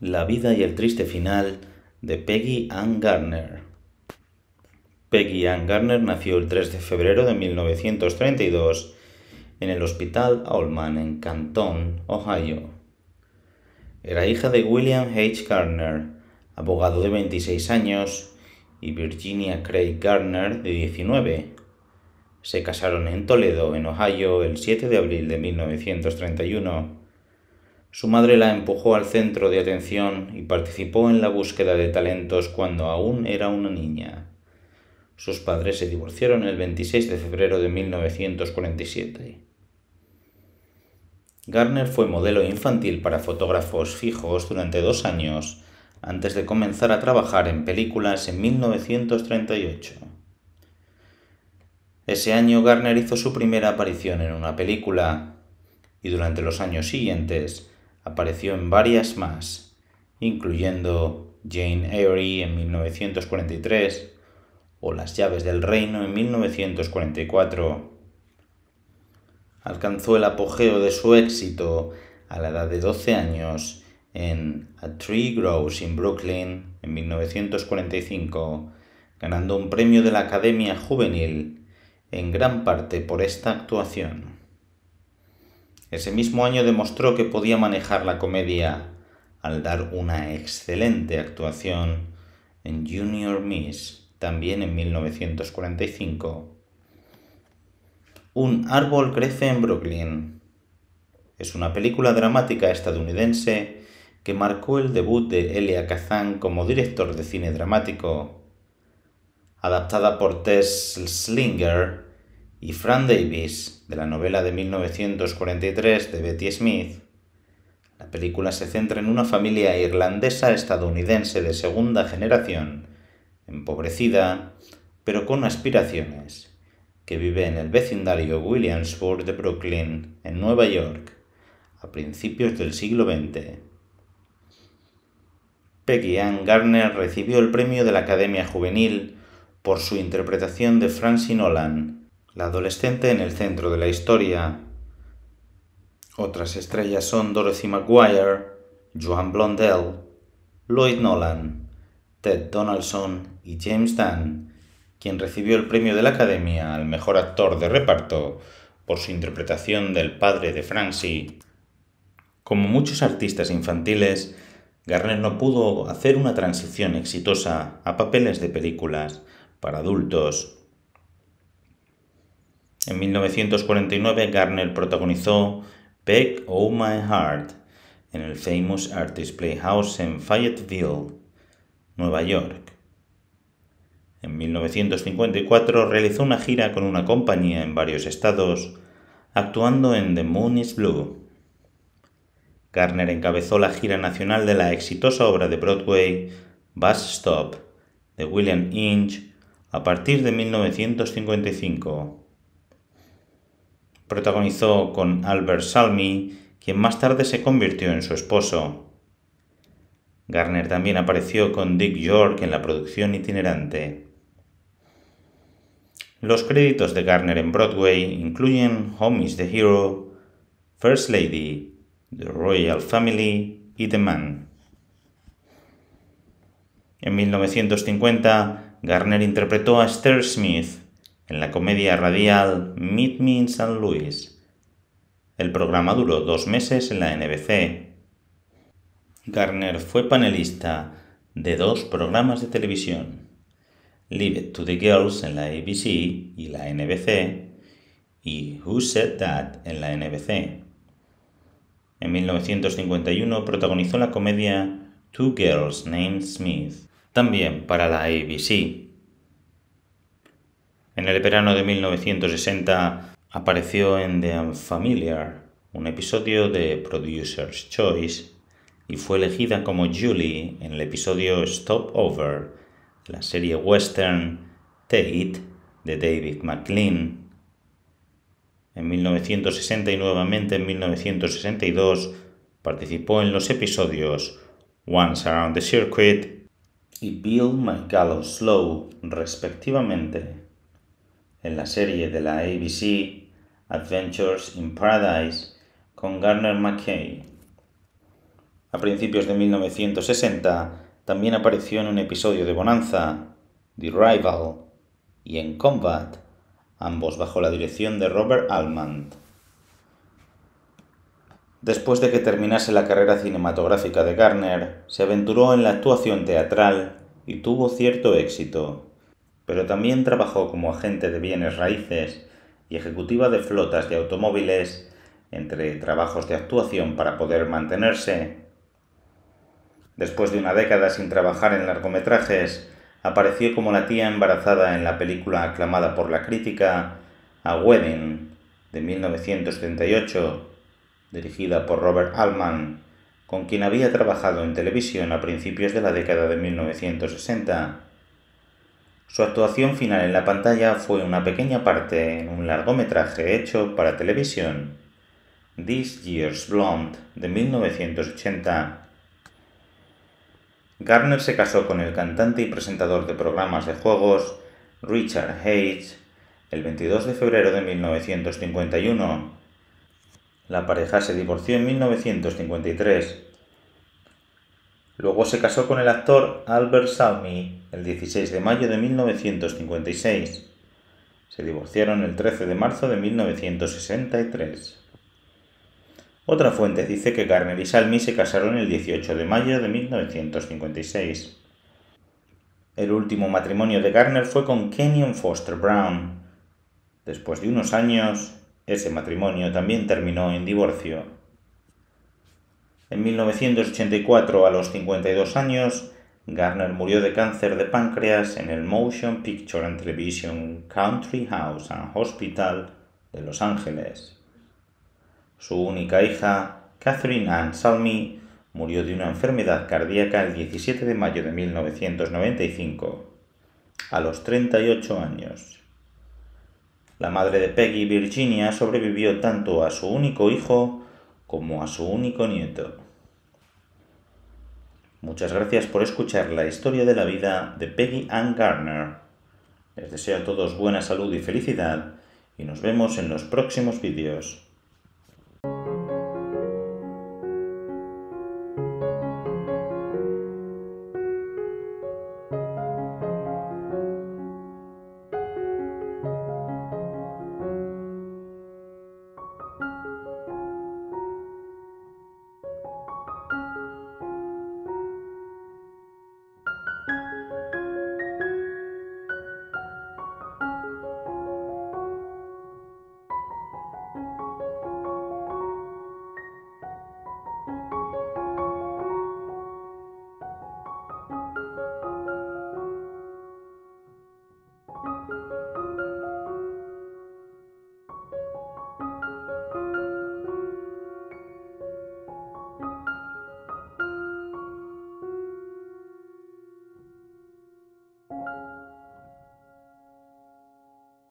La vida y el triste final de Peggy Ann Garner. Peggy Ann Garner nació el 3 de febrero de 1932 en el Hospital Aulman en Canton, Ohio. Era hija de William H. Garner, abogado de 26 años, y Virginia Craig Garner, de 19. Se casaron en Toledo, en Ohio, el 7 de abril de 1931. Su madre la empujó al centro de atención y participó en la búsqueda de talentos cuando aún era una niña. Sus padres se divorciaron el 26 de febrero de 1947. Garner fue modelo infantil para fotógrafos fijos durante dos años antes de comenzar a trabajar en películas en 1938. Ese año Garner hizo su primera aparición en una película y durante los años siguientes apareció en varias más, incluyendo Jane Eyre en 1943 o Las llaves del reino en 1944. Alcanzó el apogeo de su éxito a la edad de 12 años en A Tree Grows in Brooklyn en 1945, ganando un premio de la Academia Juvenil en gran parte por esta actuación. Ese mismo año demostró que podía manejar la comedia al dar una excelente actuación en Junior Miss, también en 1945. Un árbol crece en Brooklyn. Es una película dramática estadounidense que marcó el debut de Elia Kazan como director de cine dramático. Adaptada por Tess Slinger, y Fran Davis, de la novela de 1943 de Betty Smith, la película se centra en una familia irlandesa-estadounidense de segunda generación, empobrecida, pero con aspiraciones, que vive en el vecindario Williamsburg de Brooklyn, en Nueva York, a principios del siglo XX. Peggy Ann Garner recibió el premio de la Academia Juvenil por su interpretación de Francie Nolan la adolescente en el centro de la historia. Otras estrellas son Dorothy McGuire, Joan Blondell, Lloyd Nolan, Ted Donaldson y James Dunn, quien recibió el premio de la Academia al mejor actor de reparto por su interpretación del padre de Francie. Como muchos artistas infantiles, Garner no pudo hacer una transición exitosa a papeles de películas para adultos en 1949, Garner protagonizó Beck Oh My Heart en el Famous Artist Playhouse en Fayetteville, Nueva York. En 1954 realizó una gira con una compañía en varios estados, actuando en The Moon is Blue. Garner encabezó la gira nacional de la exitosa obra de Broadway Bus Stop de William Inch a partir de 1955 protagonizó con Albert Salmi, quien más tarde se convirtió en su esposo. Garner también apareció con Dick York en la producción itinerante. Los créditos de Garner en Broadway incluyen Home is the Hero, First Lady, The Royal Family y The Man. En 1950, Garner interpretó a Esther Smith, en la comedia radial Meet Me in St. Louis. El programa duró dos meses en la NBC. Garner fue panelista de dos programas de televisión, Leave It to the Girls en la ABC y la NBC y Who Said That en la NBC. En 1951 protagonizó la comedia Two Girls Named Smith, también para la ABC. En el verano de 1960 apareció en The Unfamiliar, un episodio de Producer's Choice, y fue elegida como Julie en el episodio stop over la serie western Tate de David McLean. En 1960 y nuevamente en 1962 participó en los episodios Once Around the Circuit y Bill My Gallows Slow, respectivamente en la serie de la ABC Adventures in Paradise con Garner McKay. A principios de 1960 también apareció en un episodio de Bonanza, The Rival y en Combat, ambos bajo la dirección de Robert Almond. Después de que terminase la carrera cinematográfica de Garner, se aventuró en la actuación teatral y tuvo cierto éxito pero también trabajó como agente de bienes raíces y ejecutiva de flotas de automóviles, entre trabajos de actuación para poder mantenerse. Después de una década sin trabajar en largometrajes, apareció como la tía embarazada en la película aclamada por la crítica A Wedding de 1938, dirigida por Robert Altman, con quien había trabajado en televisión a principios de la década de 1960. Su actuación final en la pantalla fue una pequeña parte en un largometraje hecho para televisión, This Year's Blonde, de 1980. Garner se casó con el cantante y presentador de programas de juegos Richard Hayes el 22 de febrero de 1951. La pareja se divorció en 1953 Luego se casó con el actor Albert Salmi el 16 de mayo de 1956. Se divorciaron el 13 de marzo de 1963. Otra fuente dice que Garner y Salmi se casaron el 18 de mayo de 1956. El último matrimonio de Garner fue con Kenyon Foster Brown. Después de unos años, ese matrimonio también terminó en divorcio. En 1984, a los 52 años, Garner murió de cáncer de páncreas en el Motion Picture and Television Country House and Hospital de Los Ángeles. Su única hija, Catherine Ann Salmi, murió de una enfermedad cardíaca el 17 de mayo de 1995, a los 38 años. La madre de Peggy, Virginia, sobrevivió tanto a su único hijo como a su único nieto. Muchas gracias por escuchar la historia de la vida de Peggy Ann Garner. Les deseo a todos buena salud y felicidad y nos vemos en los próximos vídeos.